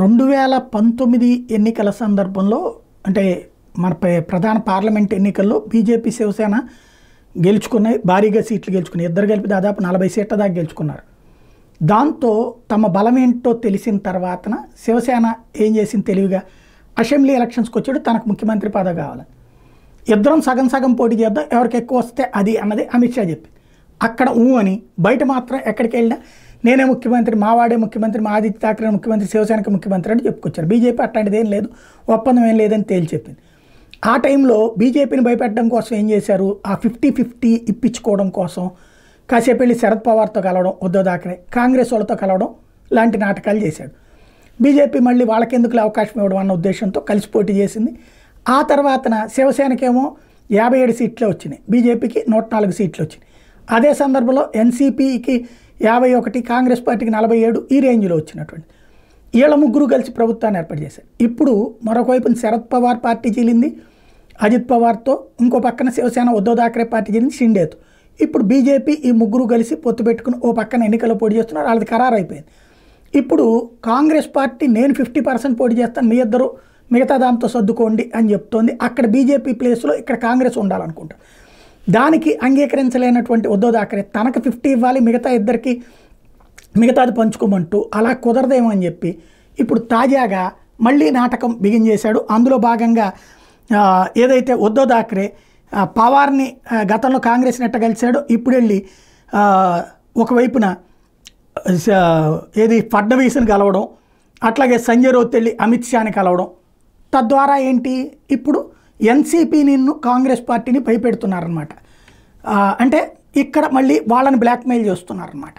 రెండు వేల పంతొమ్మిది ఎన్నికల సందర్భంలో అంటే మన ప్రధాన పార్లమెంట్ ఎన్నికల్లో బీజేపీ శివసేన గెలుచుకున్నాయి భారీగా సీట్లు గెలుచుకున్నాయి ఇద్దరు కలిపి దాదాపు నలభై సీట్ల దాకా గెలుచుకున్నారు దాంతో తమ బలం ఏంటో తెలిసిన తర్వాతన శివసేన ఏం చేసింది తెలివిగా అసెంబ్లీ ఎలక్షన్స్కి వచ్చాడు తనకు ముఖ్యమంత్రి పదవి కావాలి ఇద్దరం సగం సగం పోటీ చేద్దాం ఎవరికి ఎక్కువ వస్తే అది అన్నది అమిత్ షా చెప్పి అక్కడ ఊ అని బయట మాత్రం ఎక్కడికి వెళ్ళినా నేనే ముఖ్యమంత్రి మావాడే ముఖ్యమంత్రి మా ఆదిత్య ఠాక్రే ముఖ్యమంత్రి శివసేనకి ముఖ్యమంత్రి అని చెప్పుకొచ్చారు బీజేపీ అట్లాంటిది ఏం లేదు ఒప్పందం ఏం లేదని తేల్చి చెప్పింది ఆ టైంలో బీజేపీని భయపెట్టడం కోసం ఏం చేశారు ఆ ఫిఫ్టీ ఫిఫ్టీ ఇప్పించుకోవడం కోసం కాసేపు వెళ్ళి శరద్ పవార్తో కలవడం ఉద్దవ్ థాక్రే కాంగ్రెస్ వాళ్ళతో కలవడం లాంటి నాటకాలు చేశాడు బీజేపీ మళ్ళీ వాళ్ళకెందుకు అవకాశం ఇవ్వడం అన్న ఉద్దేశంతో కలిసి పోటీ చేసింది ఆ తర్వాత శివసేనకేమో యాభై ఏడు సీట్లే వచ్చినాయి బీజేపీకి నూట నాలుగు సీట్లు వచ్చినాయి అదే సందర్భంలో ఎన్సీపీకి యాభై ఒకటి కాంగ్రెస్ పార్టీకి నలభై ఏడు ఈ రేంజ్లో వచ్చినటువంటి వీళ్ళ ముగ్గురు కలిసి ప్రభుత్వాన్ని ఏర్పాటు చేశారు ఇప్పుడు మరొక శరద్ పవార్ పార్టీ చీలింది అజిత్ పవార్తో ఇంకో పక్కన శివసేన ఉద్దవ్ థాకరే పార్టీ చీలింది షిండేతో ఇప్పుడు బీజేపీ ఈ ముగ్గురు కలిసి పొత్తు పెట్టుకుని ఓ పక్కన ఎన్నికల్లో పోటీ చేస్తున్నారు వాళ్ళది ఖరారు అయిపోయింది ఇప్పుడు కాంగ్రెస్ పార్టీ నేను ఫిఫ్టీ పర్సెంట్ పోటీ చేస్తాను మీ ఇద్దరు మిగతా దాంతో సర్దుకోండి అని చెప్తోంది అక్కడ బీజేపీ ప్లేస్లో ఇక్కడ కాంగ్రెస్ ఉండాలనుకుంటారు దానికి అంగీకరించలేనటువంటి ఉద్దవ్ తనకు ఫిఫ్టీ ఇవ్వాలి మిగతా ఇద్దరికి మిగతాది పంచుకోమంటూ అలా కుదరదేమో అని చెప్పి ఇప్పుడు తాజాగా మళ్ళీ నాటకం బిగిన్ చేశాడు అందులో భాగంగా ఏదైతే ఉద్దవ్ థాక్రే పవార్ని గతంలో కాంగ్రెస్ నెట్ట కలిశాడు ఇప్పుడు వెళ్ళి ఒకవైపున ఏది ఫడ్నవీస్ని కలవడం అట్లాగే సంజయ్ రౌత్ వెళ్ళి అమిత్ షాని కలవడం తద్వారా ఏంటి ఇప్పుడు ఎన్సీపీ నిన్ను కాంగ్రెస్ పార్టీని భయపెడుతున్నారనమాట అంటే ఇక్కడ మళ్ళీ వాళ్ళని బ్లాక్మెయిల్ చేస్తున్నారనమాట